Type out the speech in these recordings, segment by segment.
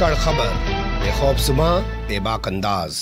धाकड़ खबर बेखौबसुमा बेबाक अंदाज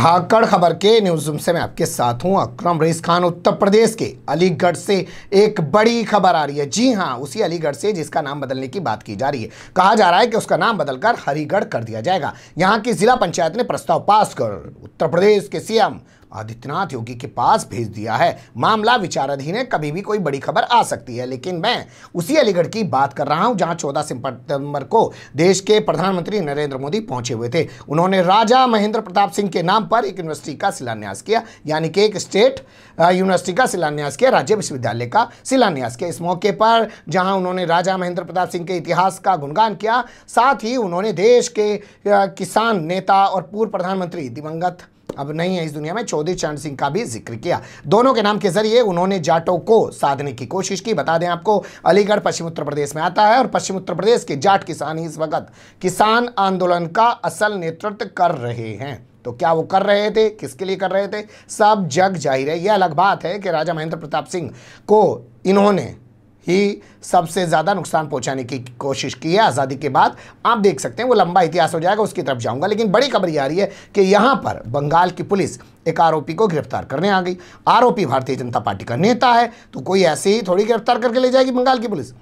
धाकड़ खबर के न्यूज रूम से मैं आपके साथ हूं अक्रम रईस खान उत्तर प्रदेश के अलीगढ़ से एक बड़ी खबर आ रही है जी हां उसी अलीगढ़ से जिसका नाम बदलने की बात की जा रही है कहा जा रहा है कि उसका नाम बदलकर हरिगढ़ कर दिया जाएगा यहां की जिला पंचायत ने प्रस्ताव पास कर उत्तर प्रदेश के सीएम आदित्यनाथ योगी के पास भेज दिया है मामला विचाराधीन है कभी भी कोई बड़ी खबर आ सकती है लेकिन मैं उसी अलीगढ़ की बात कर रहा हूं जहां 14 सितंबर को देश के प्रधानमंत्री नरेंद्र मोदी पहुंचे हुए थे उन्होंने राजा महेंद्र प्रताप सिंह के नाम पर एक यूनिवर्सिटी का शिलान्यास किया यानी कि एक स्टेट यूनिवर्सिटी का शिलान्यास किया राज्य विश्वविद्यालय का शिलान्यास किया इस मौके पर जहाँ उन्होंने राजा महेंद्र प्रताप सिंह के इतिहास का गुणगान किया साथ ही उन्होंने देश के किसान नेता और पूर्व प्रधानमंत्री दिवंगत अब नहीं है इस दुनिया में चौधरी चरण सिंह का भी जिक्र किया दोनों के नाम के जरिए उन्होंने जाटों को साधने की कोशिश की बता दें आपको अलीगढ़ पश्चिम उत्तर प्रदेश में आता है और पश्चिम उत्तर प्रदेश के जाट किसान इस वक्त किसान आंदोलन का असल नेतृत्व कर रहे हैं तो क्या वो कर रहे थे किसके लिए कर रहे थे सब जग जाहिर है यह अलग बात है कि राजा महेंद्र प्रताप सिंह को इन्होंने ही सबसे ज़्यादा नुकसान पहुंचाने की कोशिश की है आज़ादी के बाद आप देख सकते हैं वो लंबा इतिहास हो जाएगा उसकी तरफ जाऊंगा लेकिन बड़ी खबर ये आ रही है कि यहाँ पर बंगाल की पुलिस एक आरोपी को गिरफ्तार करने आ गई आरोपी भारतीय जनता पार्टी का नेता है तो कोई ऐसे ही थोड़ी गिरफ्तार करके ले जाएगी बंगाल की पुलिस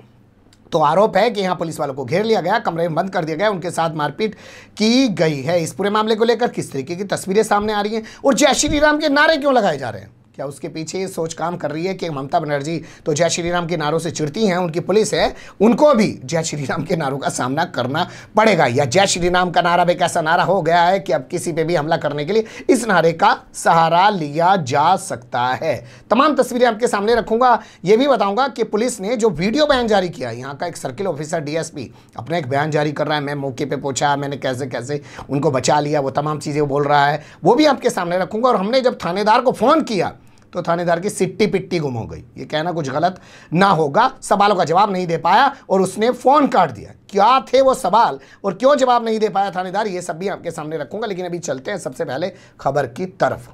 तो आरोप है कि यहाँ पुलिस वालों को घेर लिया गया कमरे में बंद कर दिया गया उनके साथ मारपीट की गई है इस पूरे मामले को लेकर किस तरीके की तस्वीरें सामने आ रही हैं और जय श्री राम के नारे क्यों लगाए जा रहे हैं क्या उसके पीछे ये सोच काम कर रही है कि ममता बनर्जी तो जय श्री राम के नारों से चिड़ती हैं उनकी पुलिस है उनको भी जय श्री राम के नारों का सामना करना पड़ेगा या जय श्री राम का नारा भी एक ऐसा नारा हो गया है कि अब किसी पे भी हमला करने के लिए इस नारे का सहारा लिया जा सकता है तमाम तस्वीरें आपके सामने रखूंगा ये भी बताऊंगा कि पुलिस ने जो वीडियो बयान जारी किया यहाँ का एक सर्किल ऑफिसर डीएसपी अपना एक बयान जारी कर रहा है मैं मौके पर पहुंचा मैंने कैसे कैसे उनको बचा लिया वो तमाम चीज़ें बोल रहा है वो भी आपके सामने रखूंगा और हमने जब थानेदार को फ़ोन किया तो थानेदार की सिट्टी पिट्टी गुम हो गई ये कहना कुछ गलत ना होगा सवालों का जवाब नहीं दे पाया और उसने फ़ोन काट दिया क्या थे वो सवाल और क्यों जवाब नहीं दे पाया थानेदार ये सब भी आपके सामने रखूंगा लेकिन अभी चलते हैं सबसे पहले खबर की तरफ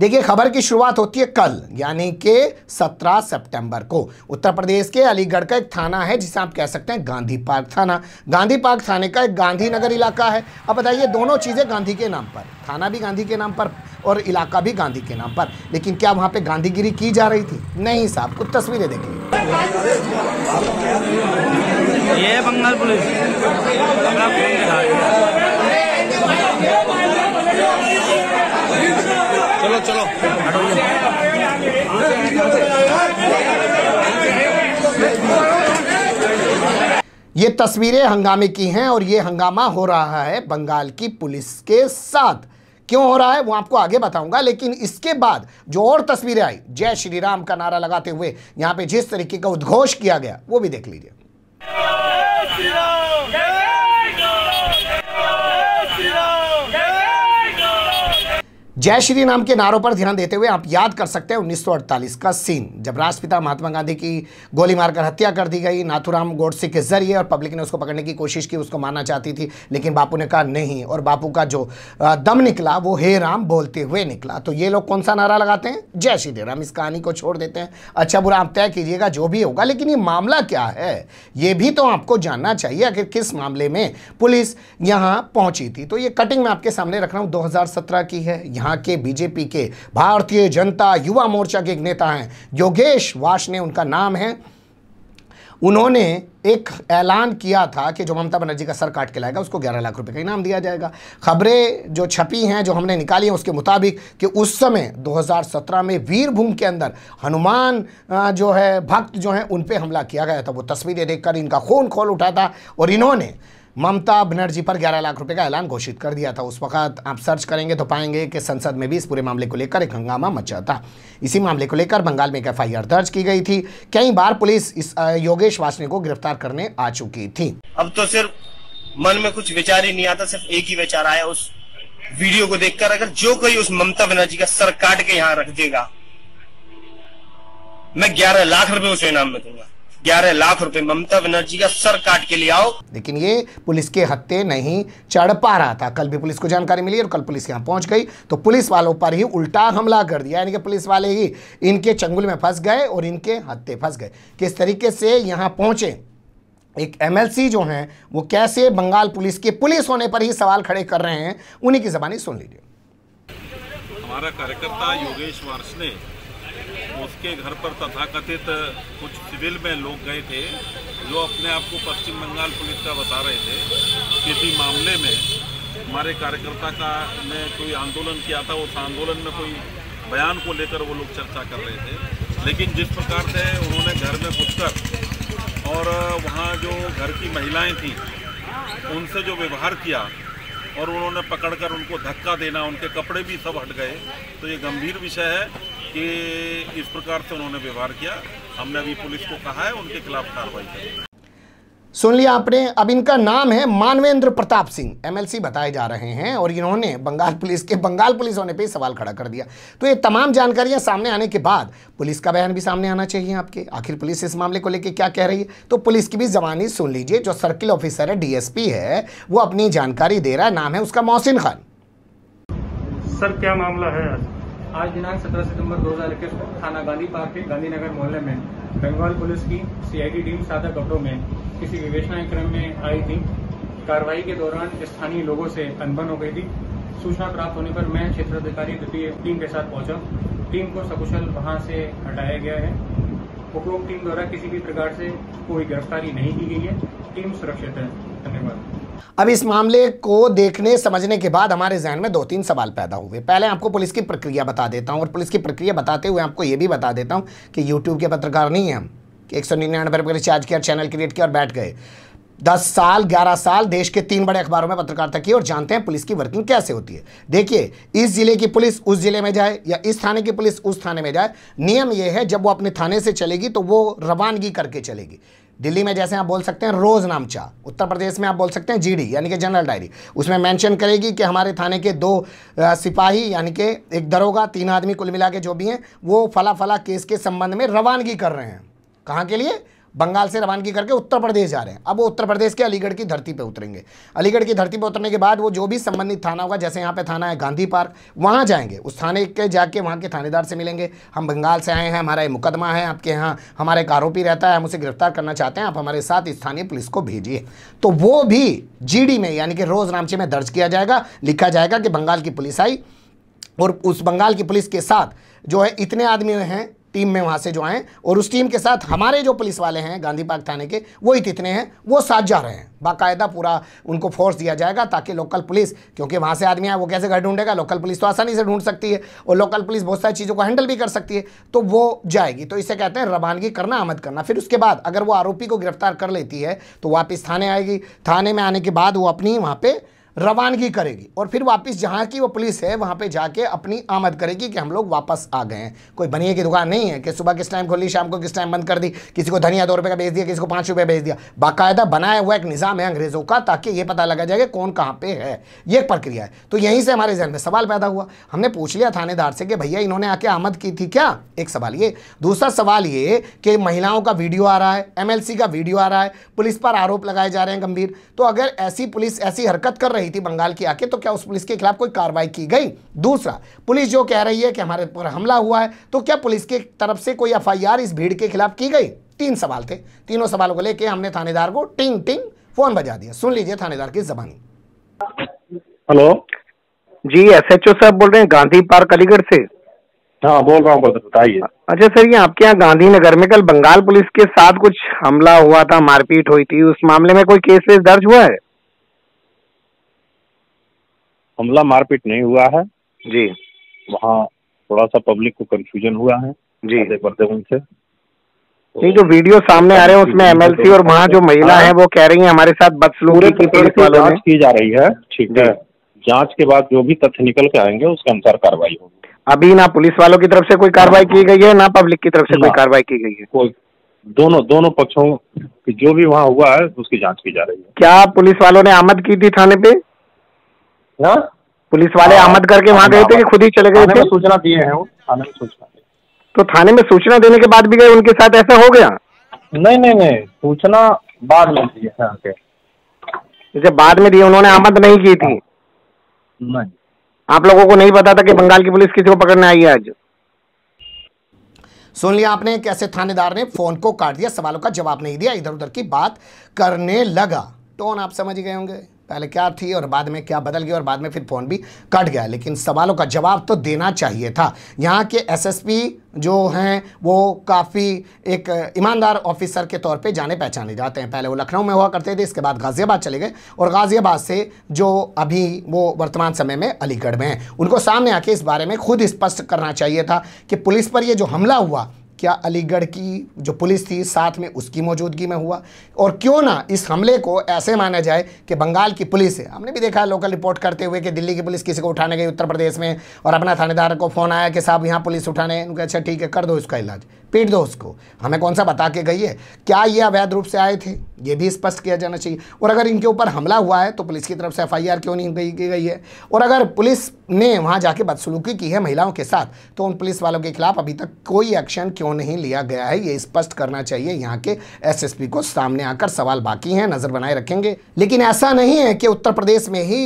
देखिए खबर की शुरुआत होती है कल यानी कि 17 सितंबर को उत्तर प्रदेश के अलीगढ़ का एक थाना है जिसे आप कह सकते हैं गांधी पार्क थाना गांधी पार्क थाने का एक गांधीनगर इलाका है अब बताइए दोनों चीज़ें गांधी के नाम पर थाना भी गांधी के नाम पर और इलाका भी गांधी के नाम पर लेकिन क्या वहाँ पर गांधीगिरी की जा रही थी नहीं साहब कुछ तस्वीरें देखिए ये बंगाल पुलिस चलो चलो ये तस्वीरें हंगामे की हैं और ये हंगामा हो रहा है बंगाल की पुलिस के साथ क्यों हो रहा है वो आपको आगे बताऊंगा लेकिन इसके बाद जो और तस्वीरें आई जय श्री राम का नारा लगाते हुए यहाँ पे जिस तरीके का उद्घोष किया गया वो भी देख लीजिए श्री राम जय श्री राम के नारों पर ध्यान देते हुए आप याद कर सकते हैं 1948 का सीन जब राष्ट्रपिता महात्मा गांधी की गोली मारकर हत्या कर दी गई नाथुराम गोडसे के जरिए और पब्लिक ने उसको पकड़ने की कोशिश की उसको मारना चाहती थी लेकिन बापू ने कहा नहीं और बापू का जो दम निकला वो हे राम बोलते हुए निकला तो ये लोग कौन सा नारा लगाते हैं जय श्री राम इस कहानी को छोड़ देते हैं अच्छा बुरा आप तय कीजिएगा जो भी होगा लेकिन ये मामला क्या है ये भी तो आपको जानना चाहिए आखिर किस मामले में पुलिस यहाँ पहुंची थी तो ये कटिंग मैं आपके सामने रख रहा हूँ दो की है यहाँ यहाँ के बीजेपी के भारतीय जनता युवा मोर्चा के एक नेता हैं योगेश वाशने उनका नाम है उन्होंने एक ऐलान किया था कि जो ममता बनर्जी का सर काट के लाएगा उसको 11 लाख रुपए का इनाम दिया जाएगा खबरें जो छपी हैं जो हमने निकाली हैं उसके मुताबिक कि उस समय 2017 में वीरभूम के अंदर हनुमान जो है भक्त जो हैं उन पर हमला किया गया था वो तस्वीरें देखकर इनका खून खोल उठा था और इन्होंने ममता बनर्जी पर 11 लाख रुपए का ऐलान घोषित कर दिया था उस वक्त आप सर्च करेंगे तो पाएंगे कि संसद में भी इस पूरे मामले को लेकर एक हंगामा मचा था इसी मामले को लेकर बंगाल में एक एफ दर्ज की गई थी कई बार पुलिस इस योगेश वासने को गिरफ्तार करने आ चुकी थी अब तो सिर्फ मन में कुछ विचार ही नहीं आता सिर्फ एक ही विचार आया उस वीडियो को देखकर अगर जो कोई उस ममता बनर्जी का सर काट के यहाँ रख देगा मैं ग्यारह लाख रूपये उसे इनाम में दूंगा ग्यारह लाख रुपए ममता बनर्जी का सर काट के ले आओ लेकिन ये पुलिस के हत्ते नहीं चढ़ पा रहा था कल भी पुलिस को जानकारी मिली और कल पुलिस यहाँ पहुंच गई तो पुलिस वालों पर ही उल्टा हमला कर दिया यानी कि पुलिस वाले ही इनके चंगुल में फंस गए और इनके हत्ते फंस गए किस तरीके से यहाँ पहुंचे एक एमएलसी जो हैं वो कैसे बंगाल पुलिस के पुलिस होने पर ही सवाल खड़े कर रहे हैं उन्हीं की जबानी सुन लीजिए हमारा कार्यकर्ता योगेश वार्स ने उसके घर पर तथाकथित कुछ सिविल में लोग गए थे जो अपने आप को पश्चिम बंगाल पुलिस का बता रहे थे किसी मामले में हमारे कार्यकर्ता का ने कोई आंदोलन किया था उस आंदोलन में कोई बयान को लेकर वो लोग चर्चा कर रहे थे लेकिन जिस प्रकार से उन्होंने घर में घुसकर और वहाँ जो घर की महिलाएं थीं उनसे जो व्यवहार किया और उन्होंने पकड़कर उनको धक्का देना उनके कपड़े भी सब हट गए तो ये गंभीर विषय है कि इस प्रकार से उन्होंने व्यवहार किया हमने अभी पुलिस को कहा है उनके खिलाफ कार्रवाई करेगी सुन लिया आपने अब इनका नाम है मानवेंद्र प्रताप सिंह एमएलसी बताए जा रहे हैं और इन्होंने बंगाल पुलिस के बंगाल पुलिस होने पे सवाल खड़ा कर दिया तो ये तमाम जानकारियां सामने आने के बाद पुलिस का बयान भी सामने आना चाहिए आपके आखिर पुलिस इस मामले को लेके क्या कह रही है तो पुलिस की भी जबानी सुन लीजिए जो सर्किल ऑफिसर है डीएसपी है वो अपनी जानकारी दे रहा है नाम है उसका मोहसिन खान सर क्या मामला है आज दिनांक 17 सितंबर 2021 को थाना गांधी पार्क के गांधीनगर मोहल्ले में बंगाल पुलिस की सीआईडी टीम सादा कपड़ों में किसी विवेचना क्रम में आई थी कार्रवाई के दौरान स्थानीय लोगों से अनबन हो गई थी सूचना प्राप्त होने पर मैं क्षेत्र अधिकारी द्वितीय टीम के साथ पहुंचा टीम को सकुशल वहां से हटाया गया है उपरोक्त टीम द्वारा किसी भी प्रकार से कोई गिरफ्तारी नहीं की गई है टीम सुरक्षित है धन्यवाद अब इस मामले को देखने समझने के बाद हमारे जहन में दो तीन सवाल पैदा हुए पहले आपको पुलिस की प्रक्रिया बता देता हूँ और पुलिस की प्रक्रिया बताते हुए आपको ये भी बता देता हूँ कि यूट्यूब के पत्रकार नहीं हैं कि एक सौ निन्यानवे रुपये रिचार्ज किया चैनल क्रिएट किया और बैठ गए दस साल ग्यारह साल देश के तीन बड़े अखबारों में पत्रकारिता की और जानते हैं पुलिस की वर्किंग कैसे होती है देखिए इस जिले की पुलिस उस जिले में जाए या इस थाने की पुलिस उस थाने में जाए नियम यह है जब वो अपने थाने से चलेगी तो वो रवानगी करके चलेगी दिल्ली में जैसे आप बोल सकते हैं रोज नामचा उत्तर प्रदेश में आप बोल सकते हैं जीडी यानी कि जनरल डायरी उसमें मेंशन करेगी कि हमारे थाने के दो सिपाही यानी कि एक दरोगा तीन आदमी कुल मिला के जो भी हैं वो फला फला केस के संबंध में रवानगी कर रहे हैं कहाँ के लिए बंगाल से रवानगी करके उत्तर प्रदेश जा रहे हैं अब वो उत्तर प्रदेश के अलीगढ़ की धरती पर उतरेंगे अलीगढ़ की धरती पर उतरने के बाद वो जो भी संबंधित थाना होगा जैसे यहाँ पे थाना है गांधी पार्क वहाँ जाएंगे उस थाने के जाके वहाँ के थानेदार से मिलेंगे हम बंगाल से आए हैं हमारा ये मुकदमा है आपके यहाँ हमारा एक आरोपी रहता है हम उसे गिरफ्तार करना चाहते हैं आप हमारे साथ स्थानीय पुलिस को भेजिए तो वो भी जी में यानी कि रोज नामचे में दर्ज किया जाएगा लिखा जाएगा कि बंगाल की पुलिस आई और उस बंगाल की पुलिस के साथ जो है इतने आदमी हैं टीम में वहाँ से जो आए और उस टीम के साथ हमारे जो पुलिस वाले हैं गांधी पार्क थाने के वो ही कितने हैं वो साथ जा रहे हैं बाकायदा पूरा उनको फोर्स दिया जाएगा ताकि लोकल पुलिस क्योंकि वहाँ से आदमी आए वो कैसे घर ढूंढेगा लोकल पुलिस तो आसानी से ढूंढ सकती है और लोकल पुलिस बहुत सारी चीज़ों को हैंडल भी कर सकती है तो वो जाएगी तो इसे कहते हैं रवानगी करना आमद करना फिर उसके बाद अगर वो आरोपी को गिरफ्तार कर लेती है तो वापिस थाने आएगी थाने में आने के बाद वो अपनी वहाँ पर रवानगी करेगी और फिर वापस जहाँ की वो पुलिस है वहाँ पे जाके अपनी आमद करेगी कि हम लोग वापस आ गए हैं कोई बनिए की दुकान नहीं है कि सुबह किस टाइम खोली शाम को किस टाइम बंद कर दी किसी को धनिया दो रुपये का बेच दिया किसी को पाँच रुपये बेच दिया बाकायदा बनाया हुआ एक निज़ाम है अंग्रेज़ों का ताकि ये पता लगा जाए कि कौन कहाँ पर है ये एक प्रक्रिया है तो यहीं से हमारे जहन में सवाल पैदा हुआ हमने पूछ लिया थानेदार से कि भैया इन्होंने आके आमद की थी क्या एक सवाल ये दूसरा सवाल ये कि महिलाओं का वीडियो आ रहा है एमएलसी का वीडियो आ रहा है पुलिस पर आरोप लगाए जा रहे हैं गंभीर तो अगर ऐसी पुलिस ऐसी हरकत कर रही रही थी बंगाल की आके तो क्या उस पुलिस के खिलाफ कोई कार्रवाई की गई दूसरा पुलिस जो कह रही है कि हमारे पर हमला हुआ है तो क्या पुलिस की तरफ से कोई एफ इस भीड़ के खिलाफ की गई तीन सवाल थे तीनों सवालों को लेके हमने थानेदार को टिंग टिंग फोन बजा दिया सुन लीजिए थानेदार की जबानी हेलो जी एस एच ओ साहब बोल रहे हैं गांधी पार्क अलीगढ़ से हाँ बोल रहा हूँ बताइए अच्छा सर ये आपके यहाँ गांधीनगर में कल बंगाल पुलिस के साथ कुछ हमला हुआ था मारपीट हुई थी उस मामले में कोई केस वेस दर्ज हुआ है हमला मारपीट नहीं हुआ है जी वहाँ थोड़ा सा पब्लिक को कंफ्यूजन हुआ है जी बढ़ते उनसे नहीं जो वीडियो सामने आ रहे हैं उसमें एमएलसी तो और वहाँ जो महिला हाँ। है वो कह रही है हमारे साथ बदसलूकी की की जा रही है ठीक है जांच के बाद जो भी तथ्य निकल के आएंगे उसके अनुसार कार्रवाई होगी अभी ना पुलिस वालों की तरफ से कोई कार्रवाई की गई है ना पब्लिक की तरफ से कोई कार्रवाई की गई है कोई दोनों दोनों पक्षों की जो भी वहाँ हुआ है उसकी जांच की जा रही है क्या पुलिस वालों ने आमद की थी थाने पे पुलिस वाले हाँ। आमद करके वहाँ गए थे कि खुद ही चले गए थे सूचना दिए हैं वो थाने में सूचना तो थाने में सूचना देने के बाद भी गए उनके साथ ऐसा हो गया नहीं नहीं नहीं सूचना बाद में दी है आके जब बाद में दी उन्होंने आमद नहीं की थी नहीं आप लोगों को नहीं पता था कि बंगाल की पुलिस किसी को पकड़ने आई है आज सुन लिया आपने कैसे थानेदार ने फोन को काट दिया सवालों का जवाब नहीं दिया इधर उधर की बात करने लगा टोन आप समझ गए होंगे पहले क्या थी और बाद में क्या बदल गया और बाद में फिर फ़ोन भी कट गया लेकिन सवालों का जवाब तो देना चाहिए था यहाँ के एसएसपी जो हैं वो काफ़ी एक ईमानदार ऑफिसर के तौर पे जाने पहचाने जाते हैं पहले वो लखनऊ में हुआ करते थे इसके बाद गाज़ियाबाद चले गए और गाज़ियाबाद से जो अभी वो वर्तमान समय में अलीगढ़ में हैं उनको सामने आके इस बारे में खुद स्पष्ट करना चाहिए था कि पुलिस पर ये जो हमला हुआ क्या अलीगढ़ की जो पुलिस थी साथ में उसकी मौजूदगी में हुआ और क्यों ना इस हमले को ऐसे माना जाए कि बंगाल की पुलिस है हमने भी देखा है लोकल रिपोर्ट करते हुए कि दिल्ली की पुलिस किसी को उठाने गई उत्तर प्रदेश में और अपना थानेदार को फ़ोन आया कि साहब यहाँ पुलिस उठाने उनके अच्छा ठीक है कर दो इसका इलाज पीट दो उसको हमें कौन सा बता के गई है क्या ये अवैध रूप से आए थे ये भी स्पष्ट किया जाना चाहिए और अगर इनके ऊपर हमला हुआ है तो पुलिस की तरफ से एफ क्यों नहीं गई की गई है और अगर पुलिस ने वहाँ जाके बदसलूकी की है महिलाओं के साथ तो उन पुलिस वालों के खिलाफ अभी तक कोई एक्शन क्यों नहीं लिया गया है ये स्पष्ट करना चाहिए यहाँ के एसएसपी को सामने आकर सवाल बाकी हैं नज़र बनाए रखेंगे लेकिन ऐसा नहीं है कि उत्तर प्रदेश में ही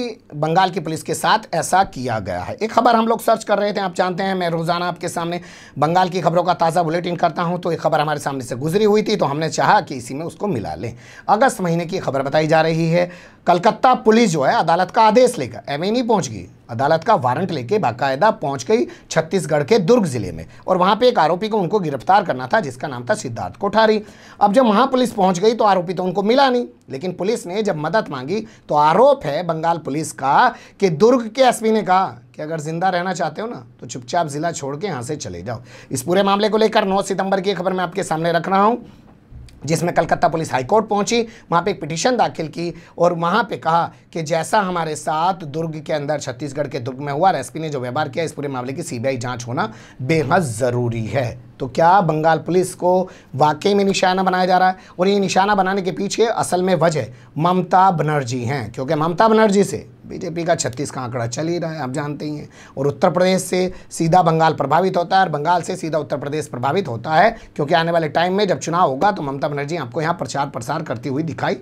बंगाल की पुलिस के साथ ऐसा किया गया है एक खबर हम लोग सर्च कर रहे थे आप जानते हैं मैं रोज़ाना आपके सामने बंगाल की खबरों का ताज़ा बुलेटिन करता हूँ तो एक खबर हमारे सामने से गुजरी हुई थी तो हमने चाहा कि इसी में उसको मिला लें अगस्त महीने की खबर बताई जा रही है कलकत्ता पुलिस जो है अदालत का आदेश लेकर एम नहीं पहुँच गई अदालत का वारंट लेके बाकायदा पहुंच गई छत्तीसगढ़ के दुर्ग जिले में और वहां पे एक आरोपी को उनको गिरफ्तार करना था जिसका नाम था सिद्धार्थ कोठारी अब जब वहां पुलिस पहुंच गई तो आरोपी तो उनको मिला नहीं लेकिन पुलिस ने जब मदद मांगी तो आरोप है बंगाल पुलिस का कि दुर्ग के एस ने कहा कि अगर जिंदा रहना चाहते हो ना तो चुपचाप जिला छोड़ के यहाँ से चले जाओ इस पूरे मामले को लेकर नौ सितंबर की खबर मैं आपके सामने रख रहा हूँ जिसमें कलकत्ता पुलिस हाईकोर्ट पहुंची वहाँ पे एक पिटीशन दाखिल की और वहाँ पे कहा कि जैसा हमारे साथ दुर्ग के अंदर छत्तीसगढ़ के दुर्ग में हुआ एसपी ने जो व्यवहार किया इस पूरे मामले की सीबीआई जांच होना बेहद ज़रूरी है तो क्या बंगाल पुलिस को वाकई में निशाना बनाया जा रहा है और ये निशाना बनाने के पीछे असल में वजह ममता बनर्जी हैं क्योंकि ममता बनर्जी से बीजेपी का छत्तीस का आंकड़ा चल ही रहा है आप जानते ही हैं और उत्तर प्रदेश से सीधा बंगाल प्रभावित होता है और बंगाल से सीधा उत्तर प्रदेश प्रभावित होता है क्योंकि आने वाले टाइम में जब चुनाव होगा तो ममता बनर्जी आपको यहाँ प्रचार प्रसार करती हुई दिखाई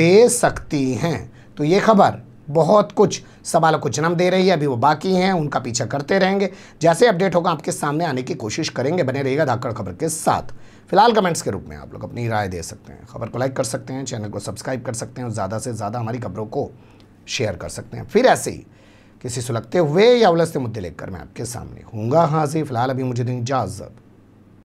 दे सकती हैं तो ये खबर बहुत कुछ सवालों को जन्म दे रही है अभी वो बाकी हैं उनका पीछा करते रहेंगे जैसे अपडेट होगा आपके सामने आने की कोशिश करेंगे बने रहेगा धाकड़ खबर के साथ फिलहाल कमेंट्स के रूप में आप लोग अपनी राय दे सकते हैं खबर को लाइक कर सकते हैं चैनल को सब्सक्राइब कर सकते हैं और ज़्यादा से ज़्यादा हमारी खबरों को शेयर कर सकते हैं फिर ऐसे ही किसी सुलगते हुए या उलझते मुद्दे लेकर मैं आपके सामने हूँगा जी फिलहाल अभी मुझे दें इजाज़त